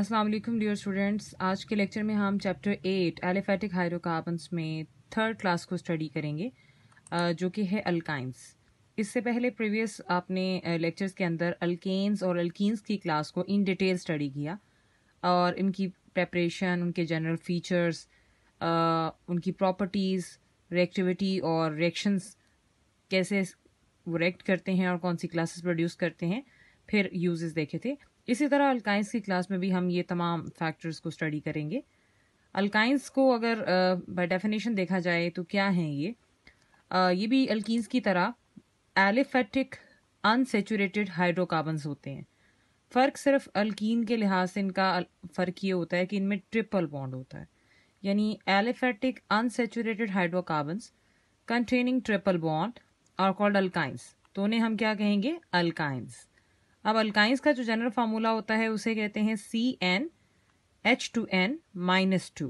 अस्सलाम वालेकुम dear students आज के लेक्चर में हम चैप्टर एट एलिफेटिक हाइड्रोकार्बन्स में थर्ड क्लास को स्टडी करेंगे जो कि है अल्काइंस इससे पहले प्रीवियस आपने लेक्चर्स के अंदर अल्केन्स और अल्कीन्स की क्लास को इन डिटेल स्टडी किया और इनकी प्रेपरेशन उनके जनरल फीचर्स उनकी प्रॉपर्टीज़ रिएक्टिविटी और रिएक्शंस कैसे वो रिएक्ट करते हैं और कौन सी क्लासेस प्रोड्यूस करते हैं फिर यूजेस देखे थे इसी तरह अल्काइंस की क्लास में भी हम ये तमाम फैक्टर्स को स्टडी करेंगे अल्काइंस को अगर बाय uh, डेफिनेशन देखा जाए तो क्या हैं ये uh, ये भी अल्किस की तरह एलिफेटिक अनसेचुरेटेड हाइड्रोकार्बन होते हैं फ़र्क सिर्फ अल्किन के लिहाज से इनका फ़र्क ये होता है कि इनमें ट्रिपल बॉन्ड होता है यानी aliphatic unsaturated hydrocarbon containing triple bond और कॉल्ड अल्काइंस तो उन्हें हम क्या कहेंगे अल्काइंस अब अल्काइंस का जो जनरल फार्मूला होता है उसे कहते हैं C N H two N minus two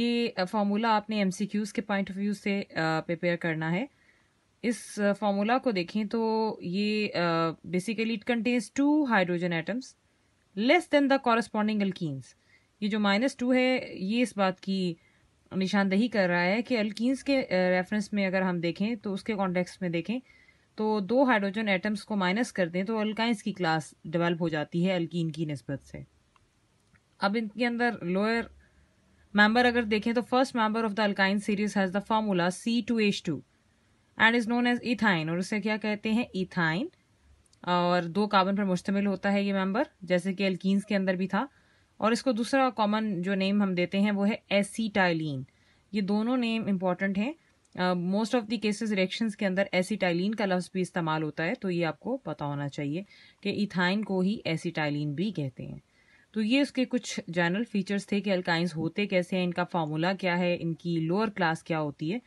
ये फार्मूला आपने एम सी क्यूज़ के पॉइंट ऑफ व्यू से प्रिपेयर करना है इस फार्मूला को देखें तो ये basically it contains two hydrogen atoms less than the corresponding alkenes ये जो माइनस टू है ये इस बात की निशानदही कर रहा है कि अल्कीन्स के रेफरेंस में अगर हम देखें तो उसके कॉन्टेक्स्ट में देखें तो दो हाइड्रोजन एटम्स को माइनस कर दें तो अल्काइंस की क्लास डेवलप हो जाती है अल्कीन की नस्बत से अब इनके अंदर लोअर मेंबर अगर देखें तो first member of the alkyne series has the formula C two H two and is known as ethyne और उसे क्या कहते हैं इथाइन और दो कार्बन पर मुश्तमिल होता है ये मेंबर जैसे कि अल्कीन्स के अंदर भी था और इसको दूसरा कॉमन जो नेम हम देते हैं वो है एसीटाइलिन ये दोनों नेम इम्पॉर्टेंट हैं most of the cases reaction के अंदर एसिटाइलिन का लफ्ज़ भी इस्तेमाल होता है तो ये आपको पता होना चाहिए कि इथाइन को ही एसिटाइलिन भी कहते हैं तो ये उसके कुछ जनरल फीचर्स थे कि अल्काइंस होते कैसे हैं इनका फार्मूला क्या है इनकी लोअर क्लास क्या होती है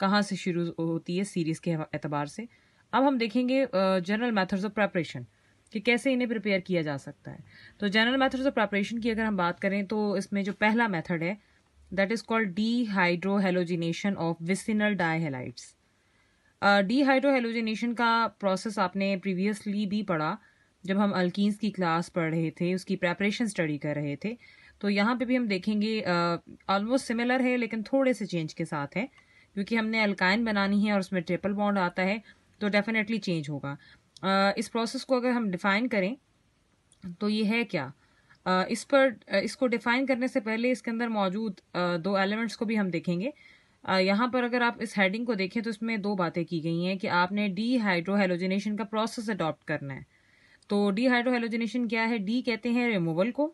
कहाँ से शुरू होती है सीरीज़ के एतबार से अब हम देखेंगे जनरल मैथड्स ऑफ प्रेपरेशन कि कैसे इन्हें प्रिपेयर किया जा सकता है तो जनरल मैथड्स ऑफ प्रेपरेशन की अगर हम बात करें तो इसमें जो पहला मैथड है that is called dehydrohalogenation of vicinal dihalides. Dehydrohalogenation uh, का प्रोसेस आपने प्रीवियसली भी पढ़ा जब हम अल्कीन्स की क्लास पढ़ रहे थे उसकी प्रेपरेशन स्टडी कर रहे थे तो यहाँ पे भी हम देखेंगे ऑलमोस्ट uh, सिमिलर है लेकिन थोड़े से चेंज के साथ है क्योंकि हमने अल्काइन बनानी है और उसमें ट्रिपल बॉन्ड आता है तो डेफिनेटली चेंज होगा uh, इस प्रोसेस को अगर हम डिफाइन करें तो ये है क्या uh, इस पर इसको डिफाइन करने से पहले इसके अंदर मौजूद दो एलिमेंट्स को भी हम देखेंगे यहाँ पर अगर आप इस हेडिंग को देखें तो इसमें दो बातें की गई हैं कि आपने डी हाइड्रोहेलोजिनेशन का प्रोसेस अडॉप्ट करना है तो डी हाइड्रोहेलोजिनेशन क्या है डी कहते हैं रिमूवल को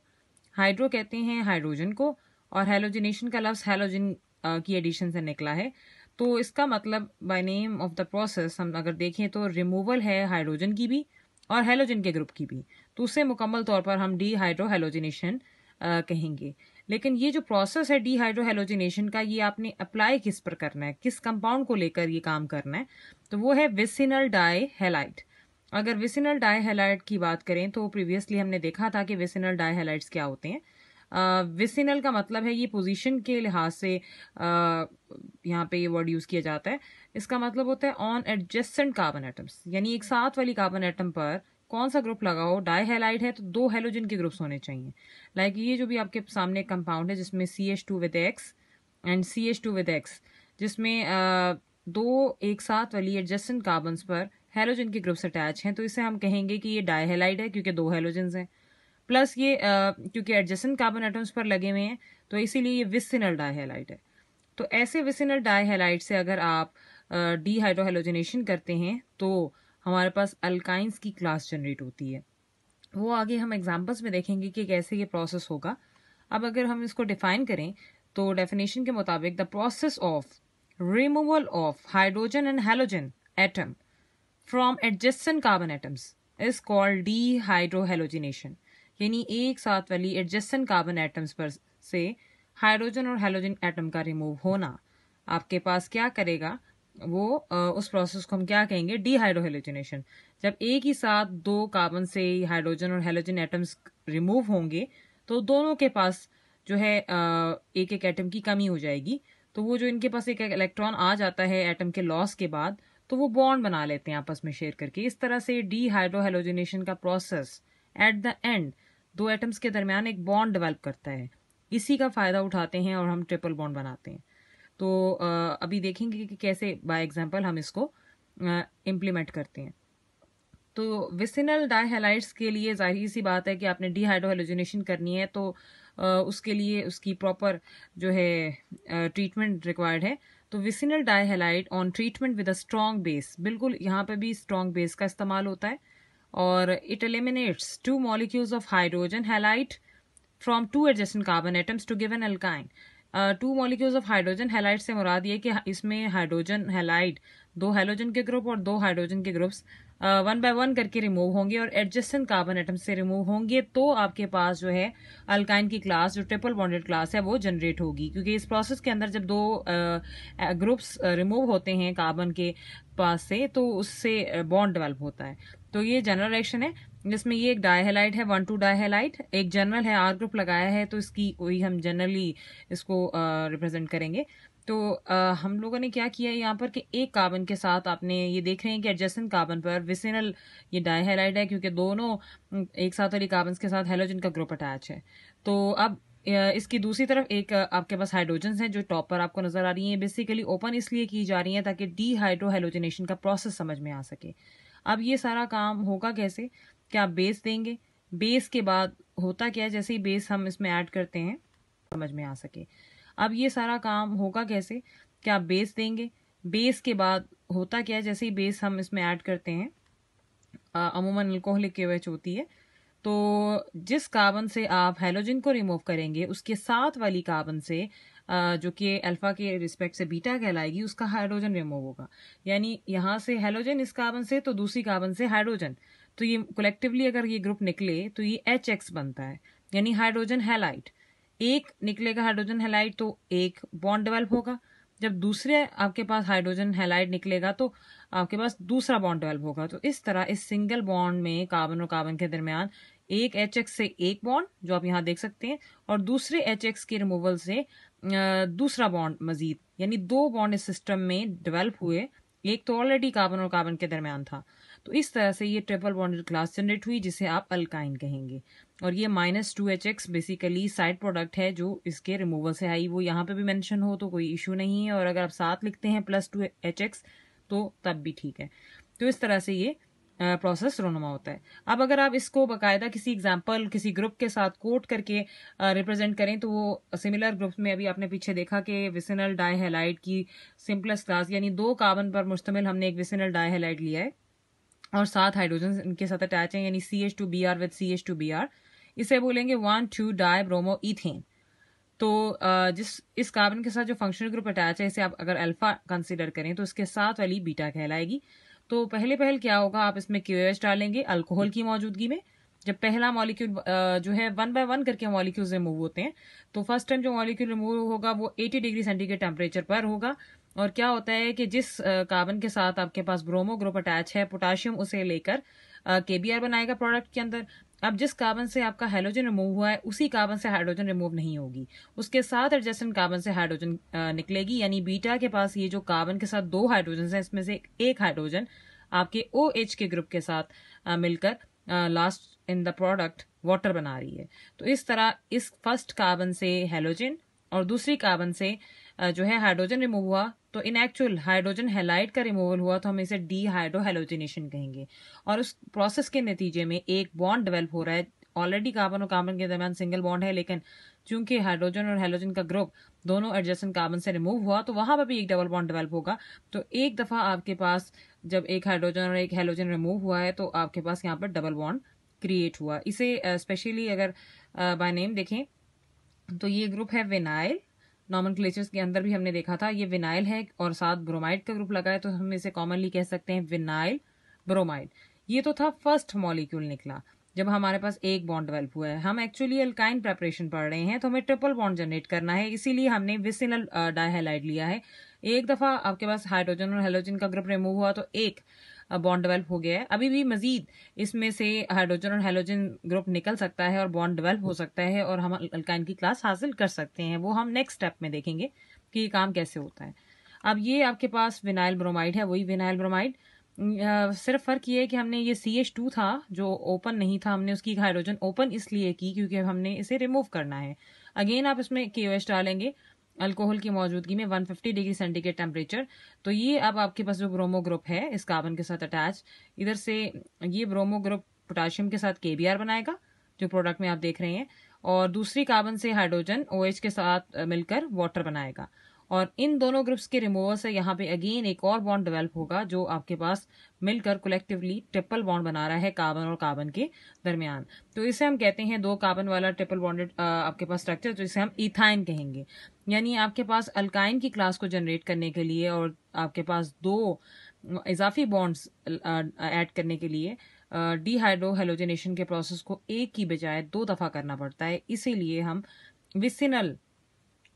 हाइड्रो कहते हैं हाइड्रोजन को और हेलोजिनेशन का लफ्स हेलोजिन की एडिशन से निकला है तो इसका मतलब by name of the process हम अगर देखें तो रिमूवल है हाइड्रोजन की भी और हेलोजन के ग्रुप की भी तो उसे मुकम्मल तौर पर हम डीहाइड्रोहेलोजिनेशन कहेंगे लेकिन ये जो प्रोसेस है डीहाइड्रोहेलोजिनेशन का ये आपने अप्लाई किस पर करना है किस कंपाउंड को लेकर ये काम करना है तो वो है विसिनल डाई हेलाइट अगर विसिनल डाई हेलाइट की बात करें तो प्रीवियसली हमने देखा था कि विसिनल डाई हेलाइट्स क्या होते हैं विसिनल uh, का मतलब है ये पोजीशन के लिहाज से uh, यहाँ पे ये वर्ड यूज़ किया जाता है इसका मतलब होता है ऑन एडजस्टेंट कार्बन एटम्स यानी एक साथ वाली कार्बन एटम पर कौन सा ग्रुप लगा हो डाई हेलाइड है तो दो हेलोजन के ग्रुप्स होने चाहिए लाइक like ये जो भी आपके सामने कंपाउंड है जिसमें C H two with X and C H two with X जिसमें दो एक साथ वाली एडजस्टन कार्बन्स पर हेलोजन के ग्रुप्स अटैच हैं तो इसे हम कहेंगे कि ये डाई हेलाइड है क्योंकि दो हेलोजन हैं प्लस ये क्योंकि एडजस्टन कार्बन आइटम्स पर लगे हुए हैं तो इसीलिए ये विसिनल डाई हेलाइड है तो ऐसे विसिनल डाई हेलाइट से अगर आप डीहाइड्रोहेलोजनेशन करते हैं तो हमारे पास अल्काइंस की क्लास जनरेट होती है वो आगे हम एग्जाम्पल्स में देखेंगे कि कैसे ये प्रोसेस होगा अब अगर हम इसको डिफाइन करें तो डेफिनेशन के मुताबिक the process of removal of hydrogen and halogen atom from adjacent carbon atoms is called dehydrohalogenation यानी एक साथ वाली एडजस्टन कार्बन एटम्स पर से हाइड्रोजन और हेलोजन एटम का रिमूव होना आपके पास क्या करेगा वो उस प्रोसेस को हम क्या कहेंगे डीहाइड्रोहेलोजिनेशन जब एक ही साथ दो कार्बन से हाइड्रोजन और हेलोजन एटम्स रिमूव होंगे तो दोनों के पास जो है एक एक एटम की कमी हो जाएगी तो वो जो इनके पास एक इलेक्ट्रॉन आ जाता है एटम के लॉस के बाद तो वो बॉन्ड बना लेते हैं आपस में शेयर करके इस तरह से डीहाइड्रोहेलोजिनेशन का प्रोसेस एट द एंड दो एटम्स के दरमियान एक बॉन्ड डेवलप करता है इसी का फ़ायदा उठाते हैं और हम ट्रिपल बॉन्ड बनाते हैं तो अभी देखेंगे कि कैसे बाय एग्जाम्पल हम इसको इम्प्लीमेंट करते हैं तो विसिनल डाईहेलाइट्स के लिए जाहिर सी बात है कि आपने डिहाइड्रोहेलोजिनेशन करनी है तो उसके लिए उसकी प्रॉपर जो है ट्रीटमेंट रिक्वायर्ड है तो vicinal dihalide on treatment with a strong base बिल्कुल यहाँ पे भी स्ट्रॉन्ग बेस का इस्तेमाल होता है और it eliminates two molecules of hydrogen halide from two adjacent carbon atoms to give an alkyne two molecules of hydrogen halide से मुराद ये कि इसमें हाइड्रोजन हेलाइट दो हाइड्रोजन के ग्रुप और दो हाइड्रोजन के ग्रुप्स वन बाय वन करके रिमूव होंगे और एडजस्टेंट कार्बन एटम से रिमूव होंगे तो आपके पास जो है अल्काइन की क्लास जो ट्रिपल बॉन्डेड क्लास है वो जनरेट होगी क्योंकि इस प्रोसेस के अंदर जब दो ग्रुप्स रिमूव होते हैं कार्बन के पास से तो उससे बॉन्ड डेवलप होता है तो ये जनरल रिएक्शन है इसमें ये एक डायहेलाइट है वन टू डायहेलाइट एक जनरल है आर ग्रुप लगाया है तो इसकी वही हम जनरली इसको रिप्रेजेंट करेंगे तो आ, हम लोगों ने क्या किया यहाँ पर कि एक कार्बन के साथ आपने ये देख रहे हैं कि एडजस्टेंट कार्बन पर विसिनल ये डायहेलाइट है क्योंकि दोनों एक साथ और कार्बन के साथ हेलोजन का ग्रुप अटैच है तो अब इसकी दूसरी तरफ एक आपके पास हाइड्रोजन हैं जो टॉप पर आपको नजर आ रही हैं बेसिकली ओपन इसलिए की जा रही हैं ताकि डी हाइड्रोहेलोजिनेशन का प्रोसेस समझ में आ सके अब ये सारा काम होगा कैसे क्या आप बेस देंगे बेस के बाद होता क्या है जैसे ही बेस हम इसमें ऐड करते हैं समझ में आ सके अब ये सारा काम होगा कैसे क्या आप बेस देंगे बेस के बाद होता क्या है जैसे ही बेस हम इसमें ऐड करते हैं अमूमन अल्कोहलिक केवेच होती है तो जिस कार्बन से आप हेलोजन को रिमूव करेंगे उसके साथ वाली कार्बन से आ, जो कि अल्फ़ा के रिस्पेक्ट से बीटा कहलाएगी उसका हाइड्रोजन रिमूव होगा यानी यहाँ से हेलोजन इस कार्बन से तो दूसरी कार्बन से हाइड्रोजन तो ये कलेक्टिवली अगर ये ग्रुप निकले तो ये एच एक्स बनता है यानी हाइड्रोजन हेलाइट एक निकलेगा हाइड्रोजन हेलाइट तो एक बॉन्ड डेवलप होगा जब दूसरे आपके पास हाइड्रोजन हेलाइट निकलेगा तो आपके पास दूसरा बॉन्ड डेवलप होगा तो इस तरह इस सिंगल बॉन्ड में कार्बन और कार्बन के दरमियान एक एच एक्स से एक बॉन्ड जो आप यहाँ देख सकते हैं और दूसरे एच एक्स के रिमूवल से दूसरा बॉन्ड मजीद यानी दो बॉन्ड इस सिस्टम में डेवेल्प हुए एक तो ऑलरेडी कार्बन और कार्बन के दरमियान था तो इस तरह से ये ट्रिपल बॉन्डेड क्लास जनरेट हुई जिसे आप अल्काइन कहेंगे और ये minus two H X basically side product है जो इसके रिमूवल से आई वो यहाँ पे भी मेंशन हो तो कोई इशू नहीं है और अगर आप साथ लिखते हैं प्लस टू एच एक्स तो तब भी ठीक है तो इस तरह से ये प्रोसेस रोनुमा होता है अब अगर आप इसको बाकायदा किसी एग्जाम्पल किसी ग्रुप के साथ कोट करके रिप्रेजेंट करें तो वो सिमिलर ग्रुप में अभी आपने पीछे देखा कि विसिनल डाईहेलाइट की सिंपलेस्ट क्लास यानी दो कार्बन पर मुश्तमिल हमने एक विसिनल डाईहेलाइट लिया है और सात हाइड्रोजन इनके साथ अटैच है यानी C H two B R with C H two B R इसे बोलेंगे one two dibromoethane तो जिस इस कार्बन के साथ जो फंक्शनल ग्रुप अटैच है इसे आप अगर अल्फा कंसिडर करें तो इसके साथ वाली बीटा कहलाएगी तो पहले पहल क्या होगा आप इसमें क्यू डालेंगे अल्कोहल की मौजूदगी में जब पहला मॉलिक्यूल जो है वन बाय वन करके मॉलिक्यूल्स रिमूव होते हैं तो फर्स्ट टाइम जो मॉलिक्यूल रिमूव होगा वो 80 डिग्री सेंटीग्रेड टेम्परेचर पर होगा और क्या होता है कि जिस कार्बन के साथ आपके पास ब्रोमो ग्रुप अटैच है पोटाशियम उसे लेकर के बी आर बनाएगा प्रोडक्ट के अंदर अब जिस कार्बन से आपका हाइड्रोजन रिमूव हुआ है उसी कार्बन से हाइड्रोजन रिमूव नहीं होगी उसके साथ एडजस्टेंट कार्बन से हाइड्रोजन निकलेगी यानी बीटा के पास ये जो कार्बन के साथ दो हाइड्रोजन है इसमें से एक हाइड्रोजन आपके ओ OH एच के ग्रुप के साथ आ, मिलकर last in the product water बना रही है तो इस तरह इस फर्स्ट कार्बन से हेलोजन और दूसरी कार्बन से जो है हाइड्रोजन रिमूव हुआ तो इन एक्चुअल हाइड्रोजन हेलाइट का रिमूवल हुआ तो हम इसे डी हाइड्रोहेलोजिनेशन कहेंगे और उस प्रोसेस के नतीजे में एक बॉन्ड डेवलप हो रहा है ऑलरेडी कार्बन और कार्बन के दरमियान सिंगल बॉन्ड है लेकिन चूंकि हाइड्रोजन और हेलोजन का ग्रुप दोनों एडजस्टन कार्बन से रिमूव हुआ तो वहां पर भी एक डबल बॉन्ड डेवलप होगा तो एक दफा आपके पास जब एक हाइड्रोजन और एक हेलोजन रिमूव हुआ है तो आपके पास यहाँ पर डबल बॉन्ड क्रिएट हुआ इसे स्पेशली अगर बाय नेम देखें तो ये ग्रुप है विनाइल नॉमन के अंदर भी हमने देखा था ये विनाइल है और साथ ब्रोमाइड का ग्रुप लगा है तो हम इसे कॉमनली कह सकते हैं विनाइल ब्रोमाइड ये तो था फर्स्ट मॉलिक्यूल निकला जब हमारे पास एक बॉन्ड डेवेल्प हुआ है हम एक्चुअली अल्काइन प्रेपरेशन पढ़ रहे हैं तो हमें ट्रिपल बॉन्ड जनरेट करना है इसीलिए हमने विसिनल डायहेलाइड uh, लिया है एक दफा आपके पास हाइड्रोजन और हेलोजन का ग्रुप रिमूव हुआ तो एक बॉन्ड डेवलप हो गया है अभी भी मजीद इसमें से हाइड्रोजन और हेलोजन ग्रुप निकल सकता है और बॉन्ड डेवलप हो सकता है और हम अल्काइन की क्लास हासिल कर सकते हैं वो हम नेक्स्ट स्टेप में देखेंगे कि ये काम कैसे होता है अब ये आपके पास विनाइल ब्रोमाइड है वही विनाइल ब्रोमाइड सिर्फ फ़र्क ये है कि हमने ये सी एच टू था जो ओपन नहीं था हमने उसकी हाइड्रोजन ओपन इसलिए की क्योंकि हमने इसे रिमूव करना है अगेन आप इसमें के ओ एच डालेंगे अल्कोहल की मौजूदगी में 150 डिग्री सेंटीग्रेड टेम्परेचर तो ये अब आपके पास जो ब्रोमो ग्रुप है इस कार्बन के साथ अटैच इधर से ये ब्रोमो ग्रुप पोटाशियम के साथ के बनाएगा जो प्रोडक्ट में आप देख रहे हैं और दूसरी कार्बन से हाइड्रोजन ओ OH के साथ मिलकर वाटर बनाएगा और इन दोनों ग्रुप्स के रिमूवल से यहाँ पे अगेन एक और बॉन्ड डेवलप होगा जो आपके पास मिलकर कलेक्टिवली ट्रिपल बॉन्ड बना रहा है कार्बन और कार्बन के दरमियान तो इसे हम कहते हैं दो कार्बन वाला ट्रिपल बॉन्डेड आपके पास स्ट्रक्चर तो इसे हम इथाइन कहेंगे यानी आपके पास अल्काइन की क्लास को जनरेट करने के लिए और आपके पास दो इजाफी बॉन्ड्स ऐड करने के लिए डीहाइड्रो हेलोजनेशन के प्रोसेस को एक की बजाय दो दफ़ा करना पड़ता है इसीलिए हम विसिनल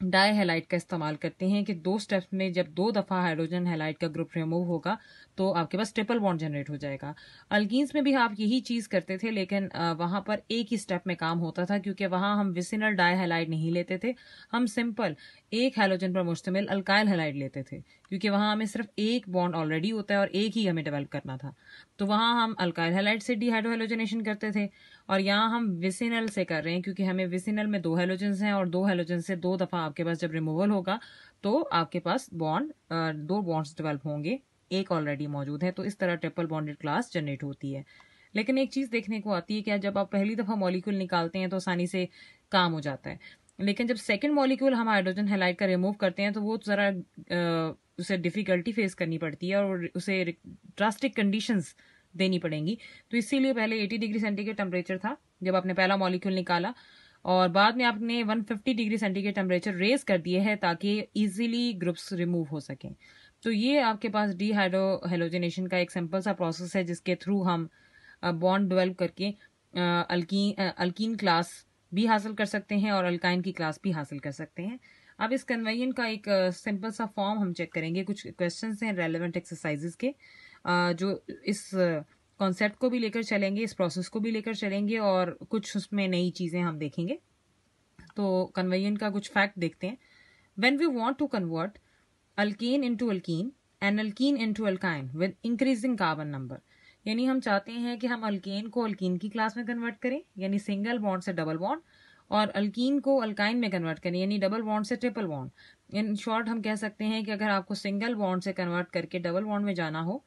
डाई हेलाइट का इस्तेमाल करते हैं कि दो स्टेप्स में जब दो दफ़ा हाइड्रोजन हेलाइट का ग्रुप रिमूव होगा तो आपके पास ट्रिपल बॉन्ड जनरेट हो जाएगा अल्कीन्स में भी आप यही चीज़ करते थे लेकिन वहाँ पर एक ही स्टेप में काम होता था क्योंकि वहाँ हम विसिनल डाई हेलाइट नहीं लेते थे हम सिंपल एक हेलोजन पर मुश्तमिल अल्काइल हेलाइड लेते थे क्योंकि वहां हमें सिर्फ एक बॉन्ड ऑलरेडी होता है और एक ही हमें डेवलप करना था तो वहां हम अल्काइल हेलाइड से डीहाइड्रोहेलोजनेशन करते थे और यहाँ हम विसिनल से कर रहे हैं क्योंकि हमें विसिनल में दो हेलोजन्स हैं और दो हेलोजन से दो दफ़ा आपके पास जब रिमूवल होगा तो आपके पास बॉन्ड दो बॉन्ड्स डेवलप होंगे एक ऑलरेडी मौजूद है तो इस तरह ट्रिपल बॉन्डेड क्लास जनरेट होती है लेकिन एक चीज़ देखने को आती है कि जब आप पहली दफ़ा मॉलिक्यूल निकालते हैं तो आसानी से काम हो जाता है लेकिन जब सेकेंड मॉलिक्यूल हम हाइड्रोजन हेलाइड का रिमूव करते हैं तो वो ज़रा उसे डिफ़िकल्टी फेस करनी पड़ती है और उसे ड्रास्टिक कंडीशन देनी पड़ेंगी तो इसीलिए पहले 80 डिग्री सेंटीग्रेड टेम्परेचर था जब आपने पहला मॉलिक्यूल निकाला और बाद में आपने 150 डिग्री सेंटीग्रेड टेम्परेचर रेज कर दिए है ताकि इजीली ग्रुप्स रिमूव हो सकें तो ये आपके पास डीहाइड्रो हेलोजिनेशन का एक सिंपल सा प्रोसेस है जिसके थ्रू हम बॉन्ड डिवेल्प करके अल्कि अल्किन क्लास भी हासिल कर सकते हैं और अल्काइन की क्लास भी हासिल कर सकते हैं अब इस कन्वेन का एक सिंपल uh, सा फॉर्म हम चेक करेंगे कुछ क्वेश्चन हैं रेलिवेंट एक्सरसाइजेस के uh, जो इस कॉन्सेप्ट uh, को भी लेकर चलेंगे इस प्रोसेस को भी लेकर चलेंगे और कुछ उसमें नई चीज़ें हम देखेंगे तो कन्वर्जन का कुछ फैक्ट देखते हैं when we want to convert alkene into alkene and alkene into alkyne with increasing carbon number यानी हम चाहते हैं कि हम अल्केन को अल्किन की क्लास में कन्वर्ट करें यानी सिंगल बॉन्ड से डबल बॉन्ड और अल्कीन को अल्काइन में कन्वर्ट करें यानी डबल बॉन्ड से ट्रिपल बॉन्ड इन शॉर्ट हम कह सकते हैं कि अगर आपको सिंगल बॉन्ड से कन्वर्ट करके डबल बॉन्ड में जाना हो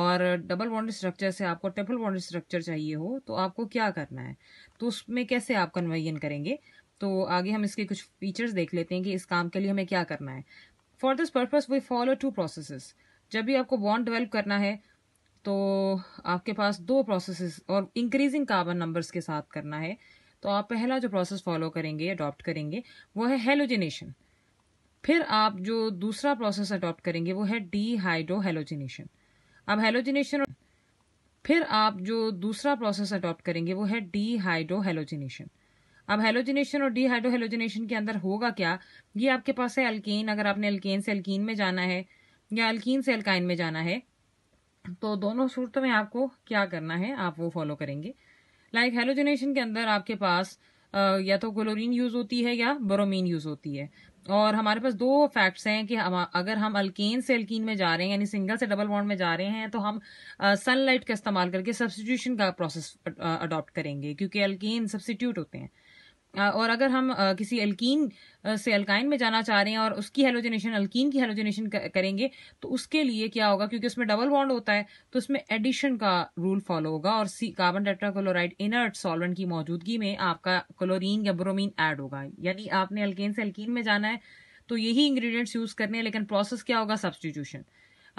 और डबल बॉन्ड स्ट्रक्चर से आपको ट्रिपल बॉन्ड स्ट्रक्चर चाहिए हो तो आपको क्या करना है तो उसमें कैसे आप कन्वर्जन करेंगे तो आगे हम इसके कुछ फीचर्स देख लेते हैं कि इस काम के लिए हमें क्या करना है for this purpose we follow two process जब भी आपको बॉन्ड डेवलप करना है तो आपके पास दो प्रोसेसेस और इंक्रीजिंग कार्बन नंबर्स के साथ करना है तो आप पहला जो प्रोसेस फॉलो करेंगे अडॉप्ट करेंगे वो है हेलोजिनेशन फिर आप जो दूसरा प्रोसेस अडॉप्ट करेंगे वो है हाइड्रो हेलोजिनेशन अब हेलोजिनेशन फिर आप जो दूसरा प्रोसेस अडॉप्ट करेंगे वो है हाइड्रो हेलोजिनेशन अब हेलोजिनेशन और हाइड्रो हेलोजिनेशन के अंदर होगा क्या ये आपके पास है अल्कीन अगर आपने अल्किन से अल्कीन में जाना है या अल्कीन से अल्काइन में जाना है तो दोनों सूरत में आपको क्या करना है आप वो फॉलो करेंगे लाइक हेलोजनेशन के अंदर आपके पास या तो क्लोरीन यूज़ होती है या बोरोमीन यूज़ होती है और हमारे पास दो फैक्ट्स हैं कि हम अगर हम अल्केन से अल्कीन में जा रहे हैं यानी सिंगल से डबल बॉन्ड में जा रहे हैं तो हम सनलाइट का इस्तेमाल करके सब्सटीट्यूशन का प्रोसेस अडॉप्ट करेंगे क्योंकि अल्केन सब्सटीट्यूट होते हैं और अगर हम किसी अल्कीन से अल्काइन में जाना चाह रहे हैं और उसकी हेलोजनेशन अल्कीन की हेलोजनेशन करेंगे तो उसके लिए क्या होगा क्योंकि उसमें डबल बॉन्ड होता है तो उसमें एडिशन का रूल फॉलो होगा और C carbon tetrachloride inert solvent की मौजूदगी में आपका क्लोरीन या ब्रोमीन ऐड होगा यानी आपने अल्केन से अल्कीन में जाना है तो यही इंग्रेडिएंट्स यूज करने हैं लेकिन प्रोसेस क्या होगा सब्सटीट्यूशन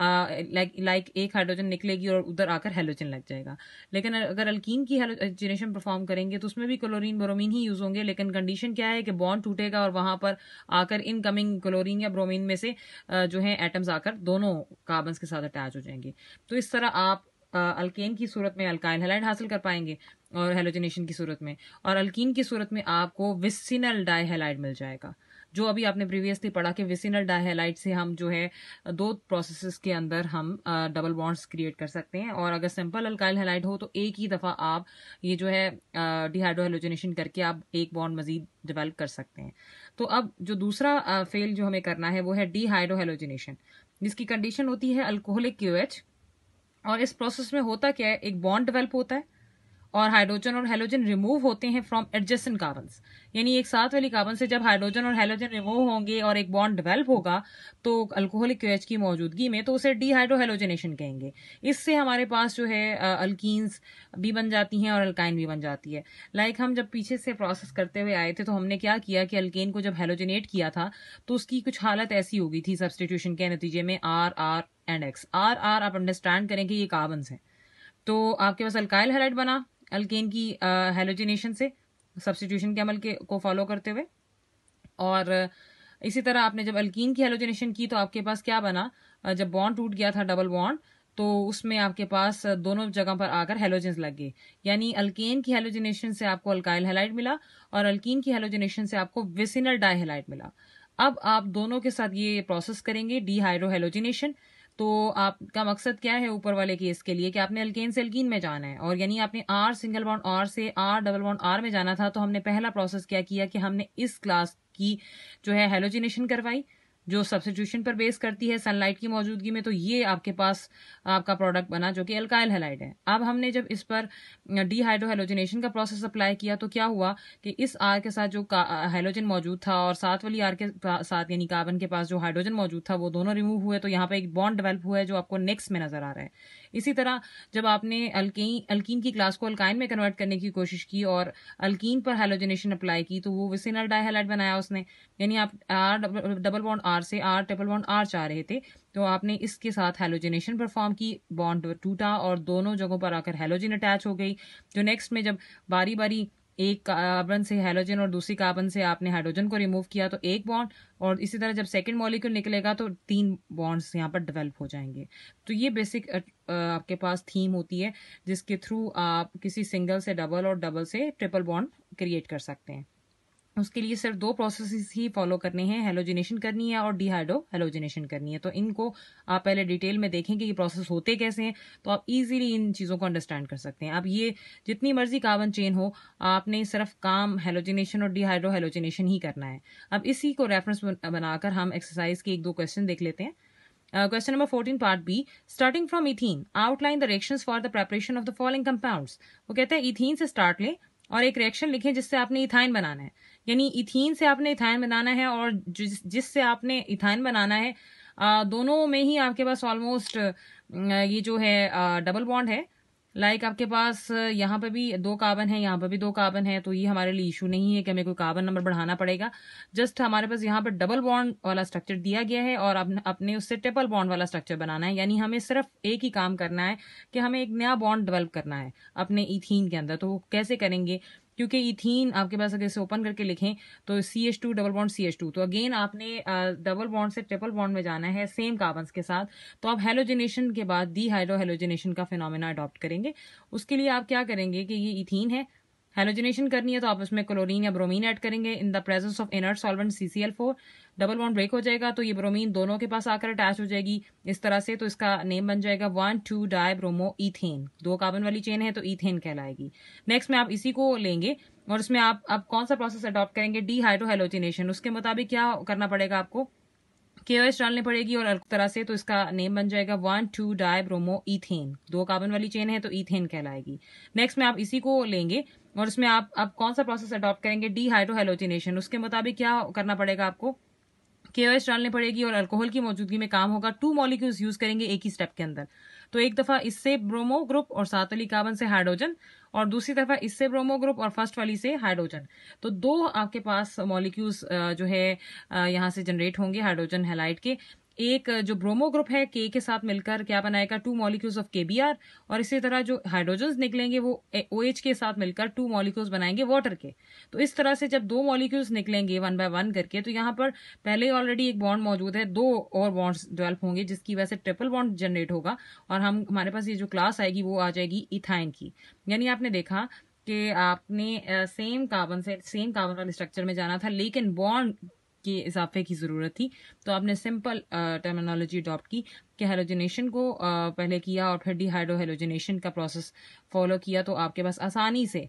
लाइक लाइक एक हाइड्रोजन निकलेगी और उधर आकर हेलोजन लग जाएगा लेकिन अगर अल्कीन की हेलोजनेशन परफॉर्म करेंगे तो उसमें भी क्लोरीन ब्रोमीन ही यूज़ होंगे लेकिन कंडीशन क्या है कि बॉन्ड टूटेगा और वहाँ पर आकर इनकमिंग क्लोरीन या ब्रोमीन में से जो है एटम्स आकर दोनों कार्बन के साथ अटैच हो जाएंगे तो इस तरह आप अल्केन की सूरत में अल्काइल हेलाइड हासिल कर पाएंगे और हेलोजनेशन की सूरत में और अल्कीन की सूरत में आपको विसिनल डाई मिल जाएगा जो अभी आपने प्रीवियसली पढ़ा कि विसिनल डायहेलाइट से हम जो है दो प्रोसेस के अंदर हम डबल बॉन्ड्स क्रिएट कर सकते हैं और अगर सिंपल अल्काइल हेलाइट हो तो एक ही दफ़ा आप ये जो है डिहाइड्रोहेलोजनेशन करके आप एक बॉन्ड मजीद डिवेल्प कर सकते हैं तो अब जो दूसरा फेल जो हमें करना है वो है डिहाइड्रोहेलोजनेशन जिसकी कंडीशन होती है अल्कोहलिक क्यू और इस प्रोसेस में होता क्या है एक बॉन्ड डिवेल्प होता है और हाइड्रोजन और हेलोजन रिमूव होते हैं फ्रॉम एडजस्टेंट कार्बन यानी एक साथ वाली कार्बन से जब हाइड्रोजन और हेलोजन रिमूव होंगे और एक बॉन्ड डेवलप होगा तो अल्कोहलिक क्यूएच की मौजूदगी में तो उसे डिहाइड्रोहेलोजनेशन कहेंगे इससे हमारे पास जो है अल्किन्स भी बन जाती हैं और अल्काइन भी बन जाती है लाइक like हम जब पीछे से प्रोसेस करते हुए आए थे तो हमने क्या किया कि अल्केन को जब हेलोजनेट किया था तो उसकी कुछ हालत ऐसी होगी थी सब्सटीट्यूशन के नतीजे में R R and X R R आप अंडरस्टैंड करें ये कार्बन है तो आपके पास अल्काइल हेलाइट बना अल्केन की हेलोजिनेशन से सब्सिट्यूशन के अमल के को फॉलो करते हुए और इसी तरह आपने जब अल्कीन की हेलोजिनेशन की तो आपके पास क्या बना जब बॉन्ड टूट गया था डबल बॉन्ड तो उसमें आपके पास दोनों जगह पर आकर हेलोजेंस लग गए यानी अल्केन की हेलोजिनेशन से आपको अल्काइल हेलाइट मिला और अल्कीन की हेलोजिनेशन से आपको विसिनल डाई हेलाइट मिला अब आप दोनों के साथ ये प्रोसेस करेंगे डीहाइड्रो हेलोजिनेशन तो आपका मकसद क्या है ऊपर वाले केस के लिए कि आपने अल्केन से अल्किन में जाना है और यानी आपने आर सिंगल बॉन्ड आर से आर डबल बॉन्ड आर में जाना था तो हमने पहला प्रोसेस क्या किया कि हमने इस क्लास की जो है हेलोजिनेशन करवाई जो सब्सिट्यूशन पर बेस करती है सनलाइट की मौजूदगी में तो ये आपके पास आपका प्रोडक्ट बना जो कि अल्काइल हेलाइट है अब हमने जब इस पर डीहाइड्रोहेलोजिनेशन का प्रोसेस अप्लाई किया तो क्या हुआ कि इस आर के साथ जो हाइड्रोजन मौजूद था और साथ वाली आर के साथ यानी कार्बन के पास जो हाइड्रोजन मौजूद था वो दोनों रिमूव हुए तो यहाँ पे एक बॉन्ड डेवेल्प हुआ है जो आपको नेक्स्ट में नजर आ रहा है इसी तरह जब आपने अल्कीन अल्कीन की क्लास को अल्काइन में कन्वर्ट करने की कोशिश की और अल्कीन पर हाइलोजिनेशन अप्लाई की तो वो विसिनल डाई बनाया उसने यानी आप R double bond R R से आर ट्रिपल बॉन्ड आर चाह रहे थे तो आपने इसके साथ हेलोजिनेशन परफॉर्म की बॉन्ड टूटा और दोनों जगहों पर आकर हेलोजिन अटैच हो गई जो तो नेक्स्ट में जब बारी बारी एक कार्बन से हेलोजन और दूसरी कार्बन से आपने हाइड्रोजन को रिमूव किया तो एक बॉन्ड और इसी तरह जब सेकेंड मॉलिक्यूल निकलेगा तो तीन बॉन्ड्स यहाँ पर डेवलप हो जाएंगे तो ये बेसिक आपके पास थीम होती है जिसके थ्रू आप किसी सिंगल से डबल और डबल से ट्रिपल बॉन्ड क्रिएट कर सकते हैं उसके लिए सिर्फ दो प्रोसेस ही फॉलो करने हैं हेलोजिनेशन करनी है और डिहाइड्रो हेलोजिनेशन करनी है तो इनको आप पहले डिटेल में देखें कि ये प्रोसेस होते कैसे हैं तो आप इजीली इन चीज़ों को अंडरस्टैंड कर सकते हैं अब ये जितनी मर्जी कार्बन चेन हो आपने सिर्फ काम हेलोजिनेशन और डिहाइड्रो हेलोजिनेशन ही करना है अब इसी को रेफरेंस बनाकर हम एक्सरसाइज के एक दो क्वेश्चन देख लेते हैं question number fourteen part B starting from ethyne outline the directions for the preparation of the following compounds वो कहते हैं इथिन से स्टार्ट लें और एक रिएक्शन लिखें जिससे आपने इथाइन बनाना है यानी इथीन से आपने इथाइन बनाना है और जिस जिससे आपने इथाइन बनाना है आ, दोनों में ही आपके पास ऑलमोस्ट ये जो है आ, डबल बॉन्ड है लाइक like आपके पास यहाँ पर भी दो कार्बन है यहाँ पर भी दो कार्बन है तो ये हमारे लिए इशू नहीं है कि हमें कोई कार्बन नंबर बढ़ाना पड़ेगा जस्ट हमारे पास यहाँ पर डबल बॉन्ड वाला स्ट्रक्चर दिया गया है और अपने उससे ट्रिपल बॉन्ड वाला स्ट्रक्चर बनाना है यानी हमें सिर्फ एक ही काम करना है कि हमें एक नया बॉन्ड डेवलप करना है अपने इथीन के अंदर तो वो कैसे करेंगे क्योंकि इथीन आपके पास अगर इसे ओपन करके लिखें तो C H two double bond C H two तो अगेन आपने डबल बॉन्ड से ट्रिपल बॉन्ड में जाना है सेम कार्बन के साथ तो आप हेलोजिनेशन के बाद डी हाइड्रो हेलोजिनेशन का फिनोमिना अडॉप्ट करेंगे उसके लिए आप क्या करेंगे कि ये इथीन है हेलोजिनेशन करनी है तो आप उसमें क्लोरीन या ब्रोमीन ऐड करेंगे in the presence of inert solvent C L four double वन ब्रेक हो जाएगा तो ये ब्रोमीन दोनों के पास आकर अटैच हो जाएगी इस तरह से तो इसका नेम बन जाएगा one two dibromoethane दो कार्बन वाली चेन है तो इथेन कहलाएगी नेक्स्ट में आप इसी को लेंगे और इसमें आप अब कौन सा प्रोसेस अडॉप्ट करेंगे डीहाइड्रोहेलोजिनेशन उसके मुताबिक क्या करना पड़ेगा आपको के एस डालनी पड़ेगी और अलग तरह से तो इसका नेम बन जाएगा one two dibromoethane दो कार्बन वाली चेन है तो इथेन कहलाएगी नेक्स्ट में आप इसी को लेंगे और उसमें आप आप कौन सा प्रोसेस अडॉप्ट करेंगे डीहाइड्रोहेलोजिनेशन उसके मुताबिक क्या करना पड़ेगा आपको के डालनी पड़ेगी और अल्कोहल की मौजूदगी में काम होगा टू मॉलिक्यूल्स यूज करेंगे एक ही स्टेप के अंदर तो एक दफा इससे ब्रोमो ग्रुप और वाली कार्बन से हाइड्रोजन और दूसरी दफा इससे ब्रोमो ग्रुप और फर्स्ट वाली से हाइड्रोजन तो दो आपके पास मॉलिक्यूल्स जो है यहां से जनरेट होंगे हाइड्रोजन हेलाइट के एक जो ब्रोमो ग्रुप है के के साथ मिलकर क्या बनाएगा two molecules of K B R और इसी तरह जो हाइड्रोजन निकलेंगे वो ओ एच के साथ मिलकर टू मॉलिक्यूल्स बनाएंगे वाटर के तो इस तरह से जब दो मॉलिक्यूल्स निकलेंगे वन बाय वन करके तो यहाँ पर पहले ऑलरेडी एक बॉन्ड मौजूद है दो और बॉन्ड्स डेवेल्प होंगे जिसकी वजह से ट्रिपल बॉन्ड जनरेट होगा और हम हमारे पास ये जो क्लास आएगी वो आ जाएगी इथाइन की यानी आपने देखा कि आपने सेम कार्बन से सेम कार्बन वाले स्ट्रक्चर में जाना था लेकिन बॉन्ड के इजाफे की ज़रूरत थी तो आपने सिंपल टर्मिनोलॉजी अडॉप्ट की कि हेलोजिनेशन को आ, uh, पहले किया और फिर डिहाइड्रो का प्रोसेस फॉलो किया तो आपके पास आसानी से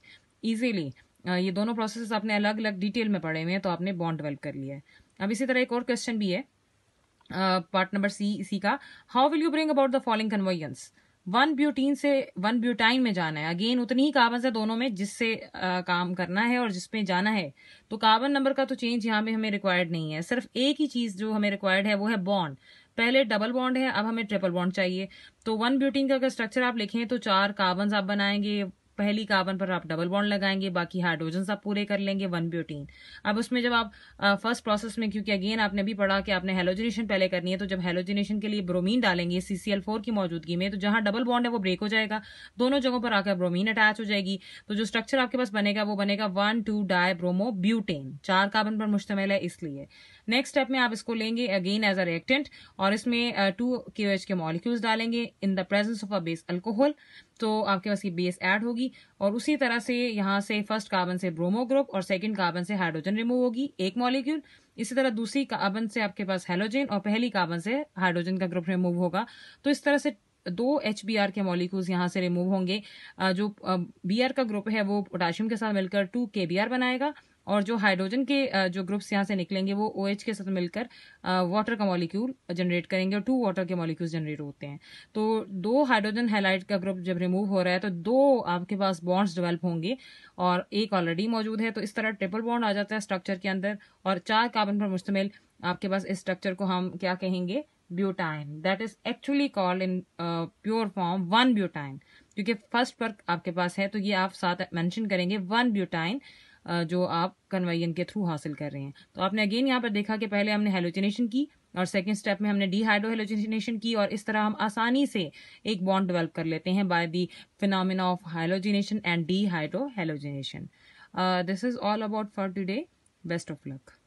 ईजिली uh, ये दोनों प्रोसेस आपने अलग अलग डिटेल में पढ़े हुए हैं तो आपने बॉन्ड डेवलप कर लिया है अब इसी तरह एक और क्वेश्चन भी है पार्ट नंबर सी इसी का how will you bring about the following conversions one butene से वन ब्यूटाइन में जाना है अगेन उतनी ही कार्बन है दोनों में जिससे काम करना है और जिसमें जाना है तो कार्बन नंबर का तो चेंज यहाँ पे हमें रिक्वायर्ड नहीं है सिर्फ एक ही चीज जो हमें रिक्वायर्ड है वो है बॉन्ड पहले डबल बॉन्ड है अब हमें ट्रिपल बॉन्ड चाहिए तो वन ब्यूटीन का अगर स्ट्रक्चर आप लिखें तो चार कार्बन आप बनाएंगे पहली कार्बन पर आप डबल बॉन्ड लगाएंगे बाकी हाइड्रोजन आप पूरे कर लेंगे वन ब्यूटीन अब उसमें जब आप फर्स्ट प्रोसेस में क्योंकि अगेन आपने भी पढ़ा कि आपने हेलोजिनेशन पहले करनी है तो जब हेलोजिनेशन के लिए ब्रोमीन डालेंगे सीसीएल फोर की मौजूदगी में तो जहां डबल बॉन्ड है वो ब्रेक हो जाएगा दोनों जगहों पर आकर ब्रोमीन अटैच हो जाएगी तो जो स्ट्रक्चर आपके पास बनेगा वो बनेगा one two dibromobutane चार कार्बन पर मुश्तमिल है इसलिए नेक्स्ट स्टेप में आप इसको लेंगे अगेन एज अ रिएक्टेंट और इसमें टू के के मॉलिक्यूल्स डालेंगे in the presence of a base alcohol तो आपके पास ये बेस ऐड होगी और उसी तरह से यहाँ से फर्स्ट कार्बन से ब्रोमो ग्रुप और सेकंड कार्बन से हाइड्रोजन रिमूव होगी एक मॉलिक्यूल इसी तरह दूसरी कार्बन से आपके पास हेलोजन और पहली कार्बन से हाइड्रोजन का ग्रुप रिमूव होगा तो इस तरह से दो एच बी आर के मॉलिक्यूल्स यहाँ से रिमूव होंगे जो बी आर का ग्रुप है वो पोटाशियम के साथ मिलकर टू के बी आर बनाएगा और जो हाइड्रोजन के जो ग्रुप्स यहाँ से निकलेंगे वो ओ OH के साथ मिलकर वाटर का मॉलिक्यूल जनरेट करेंगे और टू वाटर के मॉलिक्यूल्स जनरेट होते हैं तो दो हाइड्रोजन हेलाइट का ग्रुप जब रिमूव हो रहा है तो दो आपके पास बॉन्ड्स डेवलप होंगे और एक ऑलरेडी मौजूद है तो इस तरह ट्रिपल बॉन्ड आ जाता है स्ट्रक्चर के अंदर और चार कार्बन पर मुश्तमिल आपके पास इस स्ट्रक्चर को हम क्या कहेंगे butyne that is actually called in pure form one butyne क्योंकि फर्स्ट पर आपके पास है तो ये आप साथ मैंशन करेंगे वन ब्यूटाइन जो आप कन्वर्जन के थ्रू हासिल कर रहे हैं तो आपने अगेन यहाँ पर देखा कि पहले हमने हेलोजिनेशन की और सेकेंड स्टेप में हमने डीहाइड्रोहेलोजिनेशन की और इस तरह हम आसानी से एक बॉन्ड डेवलप कर लेते हैं by the phenomena of halogenation and dehydrohalogenation this is all about for today best of luck